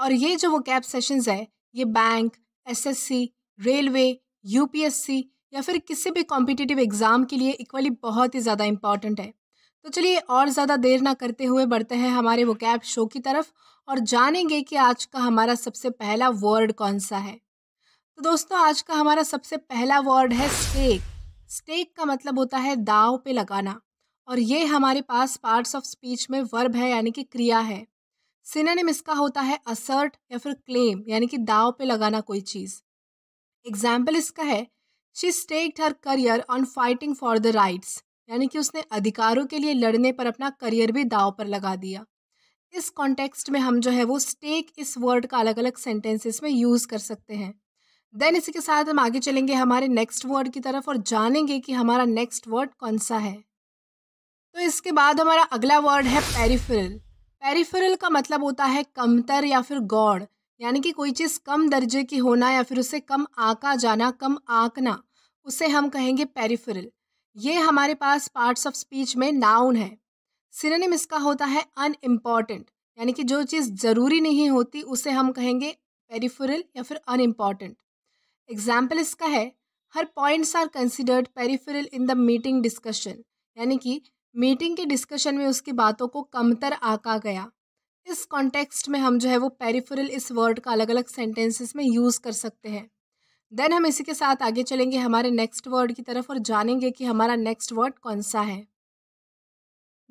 और ये जो वो कैब सेशंस है ये बैंक एसएससी रेलवे यूपीएससी या फिर किसी भी कॉम्पिटिटिव एग्ज़ाम के लिए इक्वली बहुत ही ज़्यादा इम्पॉर्टेंट है तो चलिए और ज़्यादा देर ना करते हुए बढ़ते हैं हमारे वो कैब शो की तरफ और जानेंगे कि आज का हमारा सबसे पहला वर्ड कौन सा है तो दोस्तों आज का हमारा सबसे पहला वर्ड है स्टेक स्टेक का मतलब होता है दाव पे लगाना और ये हमारे पास पार्ट्स ऑफ स्पीच में वर्ब है यानी कि क्रिया है सिनेम इसका होता है असर्ट या फिर क्लेम यानी कि दाव पे लगाना कोई चीज़ एग्जाम्पल इसका है she staked her career on fighting for the rights यानी कि उसने अधिकारों के लिए लड़ने पर अपना करियर भी दाव पर लगा दिया इस कॉन्टेक्स्ट में हम जो है वो स्टेक इस वर्ड का अलग अलग सेंटेंसेस में यूज़ कर सकते हैं देन इसी के साथ हम आगे चलेंगे हमारे नेक्स्ट वर्ड की तरफ और जानेंगे कि हमारा नेक्स्ट वर्ड कौन सा है तो इसके बाद हमारा अगला वर्ड है पेरीफिरल पेरिफेरल का मतलब होता है कमतर या फिर गौड़ यानी कि कोई चीज़ कम दर्जे की होना या फिर उसे कम आका जाना कम आंकना उसे हम कहेंगे पेरिफेरल ये हमारे पास पार्ट्स ऑफ स्पीच में नाउन है सिनोनिम इसका होता है अनइम्पॉर्टेंट यानी कि जो चीज़ ज़रूरी नहीं होती उसे हम कहेंगे पेरिफेरल या फिर अनइम्पॉर्टेंट एग्जाम्पल इसका है her points are considered peripheral in the meeting discussion यानी कि मीटिंग के डिस्कशन में उसकी बातों को कमतर आका गया इस कॉन्टेक्स्ट में हम जो है वो पेरिफेरल इस वर्ड का अलग अलग सेंटेंसेस में यूज़ कर सकते हैं देन हम इसी के साथ आगे चलेंगे हमारे नेक्स्ट वर्ड की तरफ और जानेंगे कि हमारा नेक्स्ट वर्ड कौन सा है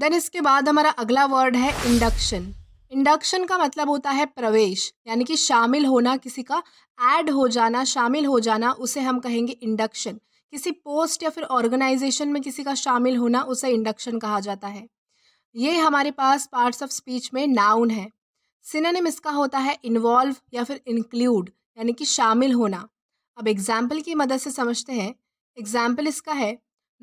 देन इसके बाद हमारा अगला वर्ड है इंडक्शन इंडक्शन का मतलब होता है प्रवेश यानी कि शामिल होना किसी का ऐड हो जाना शामिल हो जाना उसे हम कहेंगे इंडक्शन किसी पोस्ट या फिर ऑर्गेनाइजेशन में किसी का शामिल होना उसे इंडक्शन कहा जाता है ये हमारे पास पार्ट्स ऑफ स्पीच में नाउन है सिनेम इसका होता है इन्वॉल्व या फिर इंक्लूड यानी कि शामिल होना अब एग्जाम्पल की मदद से समझते हैं एग्जाम्पल इसका है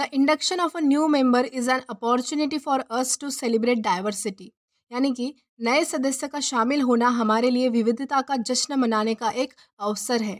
the induction of a new member is an opportunity for us to celebrate diversity यानी कि नए सदस्य का शामिल होना हमारे लिए विविधता का जश्न मनाने का एक अवसर है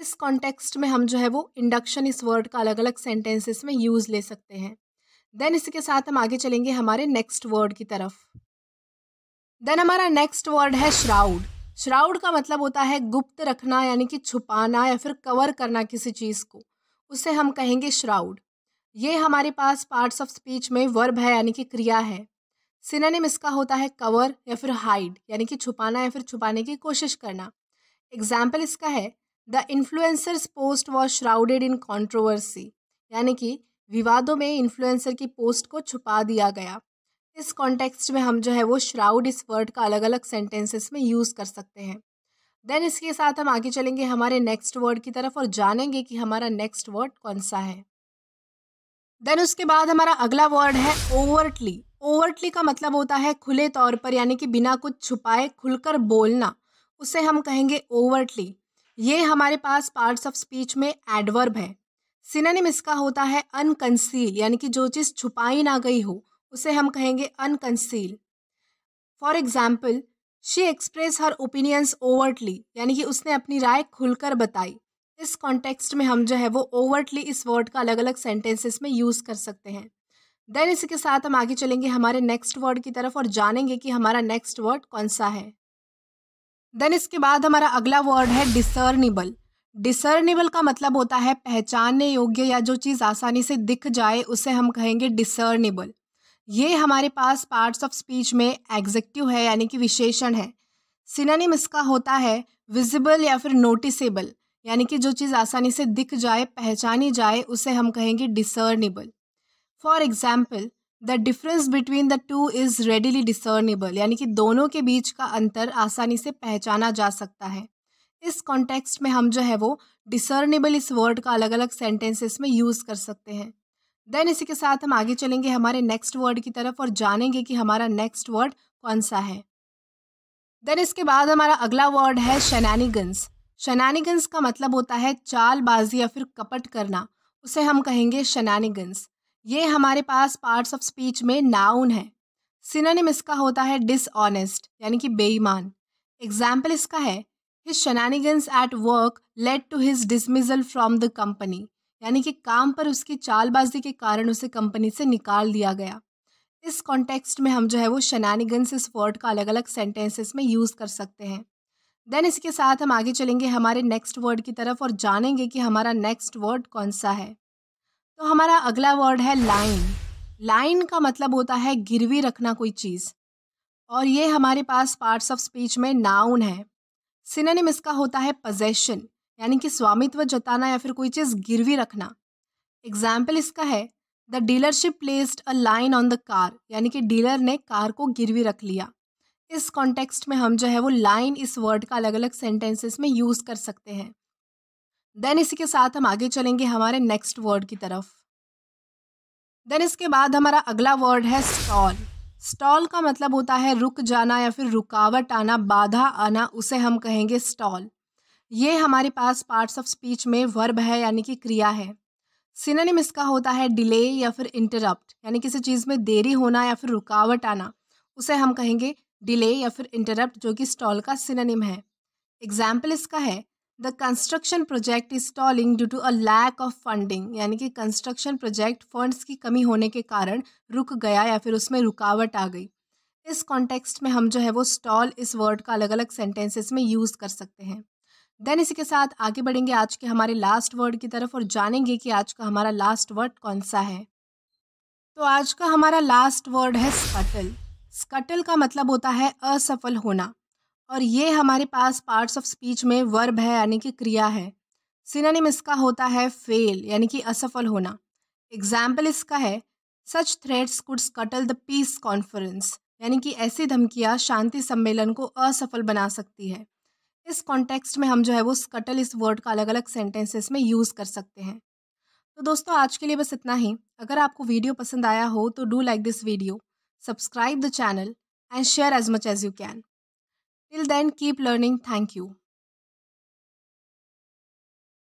इस कॉन्टेक्स्ट में हम जो है वो इंडक्शन इस वर्ड का अलग अलग सेंटेंसेस में यूज़ ले सकते हैं देन इसके साथ हम आगे चलेंगे हमारे नेक्स्ट वर्ड की तरफ देन हमारा नेक्स्ट वर्ड है श्राउड श्राउड का मतलब होता है गुप्त रखना यानी कि छुपाना या फिर कवर करना किसी चीज़ को उसे हम कहेंगे श्राउड ये हमारे पास पार्ट्स ऑफ स्पीच में वर्ब है यानी कि क्रिया है सिनेम इसका होता है कवर या फिर हाइड यानी कि छुपाना या फिर छुपाने की कोशिश करना एग्जाम्पल इसका है the influencer's post was shrouded in controversy यानी कि विवादों में इन्फ्लुएंसर की पोस्ट को छुपा दिया गया इस कॉन्टेक्स्ट में हम जो है वो श्राउड इस वर्ड का अलग अलग सेंटेंसेस में यूज़ कर सकते हैं देन इसके साथ हम आगे चलेंगे हमारे नेक्स्ट वर्ड की तरफ और जानेंगे कि हमारा नेक्स्ट वर्ड कौन सा है देन उसके बाद हमारा अगला वर्ड है ओवर्टली ओवर्टली का मतलब होता है खुले तौर पर यानी कि बिना कुछ छुपाए खुलकर बोलना उसे हम कहेंगे ओवर्टली ये हमारे पास पार्ट्स ऑफ स्पीच में एडवर्ब है सिनेनिम इसका होता है अनकंसील यानी कि जो चीज़ छुपाई ना गई हो उसे हम कहेंगे unconcealed for example she express her opinions overtly यानी कि उसने अपनी राय खुलकर बताई इस कॉन्टेक्स्ट में हम जो है वो ओवर्टली इस वर्ड का अलग अलग सेंटेंसेस में यूज़ कर सकते हैं देन इसी के साथ हम आगे चलेंगे हमारे नेक्स्ट वर्ड की तरफ और जानेंगे कि हमारा नेक्स्ट वर्ड कौन सा है देन इसके बाद हमारा अगला वर्ड है डिसर्निबल डिसर्निबल का मतलब होता है पहचानने योग्य या जो चीज़ आसानी से दिख जाए उसे हम कहेंगे डिसर्निबल ये हमारे पास पार्ट्स ऑफ स्पीच में एग्जेक्टिव है यानी कि विशेषण है सिनानिम इसका होता है विजिबल या फिर नोटिसेबल यानी कि जो चीज़ आसानी से दिख जाए पहचानी जाए उसे हम कहेंगे discernible for example the difference between the two is readily discernible यानी कि दोनों के बीच का अंतर आसानी से पहचाना जा सकता है इस कॉन्टेक्स्ट में हम जो है वो डिसर्नेबल इस वर्ड का अलग अलग सेंटेंसेस में यूज़ कर सकते हैं देन इसी के साथ हम आगे चलेंगे हमारे नेक्स्ट वर्ड की तरफ और जानेंगे कि हमारा नेक्स्ट वर्ड कौन सा है देन इसके बाद हमारा अगला वर्ड है शनानिगंस शनानिगंस का मतलब होता है चालबाजी या फिर कपट करना उसे हम कहेंगे शनानिगंस ये हमारे पास पार्ट्स ऑफ स्पीच में नाउन है सिनोनिम इसका होता है डिसऑनेस्ट यानी कि बेईमान एग्जाम्पल इसका है his shenanigans at work led to his dismissal from the company यानी कि काम पर उसकी चालबाजी के कारण उसे कंपनी से निकाल दिया गया इस कॉन्टेक्स्ट में हम जो है वो शनानिगन्स इस वर्ड का अलग अलग सेंटेंसेस में यूज़ कर सकते हैं देन इसके साथ हम आगे चलेंगे हमारे नेक्स्ट वर्ड की तरफ और जानेंगे कि हमारा नेक्स्ट वर्ड कौन सा है तो हमारा अगला वर्ड है लाइन लाइन का मतलब होता है गिरवी रखना कोई चीज़ और ये हमारे पास पार्ट्स ऑफ स्पीच में नाउन है सिनेनिम इसका होता है पजेशन यानी कि स्वामित्व जताना या फिर कोई चीज़ गिरवी रखना एग्जाम्पल इसका है the dealership placed a lien on the car यानी कि डीलर ने कार को गिरवी रख लिया इस कॉन्टेक्स्ट में हम जो है वो लाइन इस वर्ड का अलग अलग सेंटेंसेस में यूज़ कर सकते हैं देन इसी के साथ हम आगे चलेंगे हमारे नेक्स्ट वर्ड की तरफ देन इसके बाद हमारा अगला वर्ड है स्टॉल स्टॉल का मतलब होता है रुक जाना या फिर रुकावट आना बाधा आना उसे हम कहेंगे स्टॉल ये हमारे पास पार्ट्स ऑफ स्पीच में वर्ब है यानी कि क्रिया है सिनेम इसका होता है डिले या फिर इंटरप्ट यानी किसी चीज़ में देरी होना या फिर रुकावट आना उसे हम कहेंगे डिले या फिर इंटरप्ट जो कि स्टॉल का सिनेम है एग्जाम्पल इसका है the construction project is stalling due to a lack of funding यानी कि कंस्ट्रक्शन प्रोजेक्ट फंड्स की कमी होने के कारण रुक गया या फिर उसमें रुकावट आ गई इस कॉन्टेक्स्ट में हम जो है वो स्टॉल इस वर्ड का अलग अलग सेंटेंसेस में यूज़ कर सकते हैं देन इसी के साथ आगे बढ़ेंगे आज के हमारे लास्ट वर्ड की तरफ और जानेंगे कि आज का हमारा लास्ट वर्ड कौन सा है तो आज का हमारा लास्ट वर्ड है स्कटल स्कटल का मतलब होता है असफल होना और ये हमारे पास पार्ट्स ऑफ स्पीच में वर्ब है यानी कि क्रिया है सिनानिम इसका होता है फेल यानी कि असफल होना एग्जाम्पल इसका है such threats could scuttle the peace conference यानी कि ऐसी धमकियाँ शांति सम्मेलन को असफल बना सकती है इस कॉन्टेक्स्ट में हम जो है वो स्कटल इस वर्ड का अलग अलग सेंटेंसेस में यूज़ कर सकते हैं तो दोस्तों आज के लिए बस इतना ही अगर आपको वीडियो पसंद आया हो तो do like this video subscribe the channel and share as much as you can Till then, keep learning. Thank you.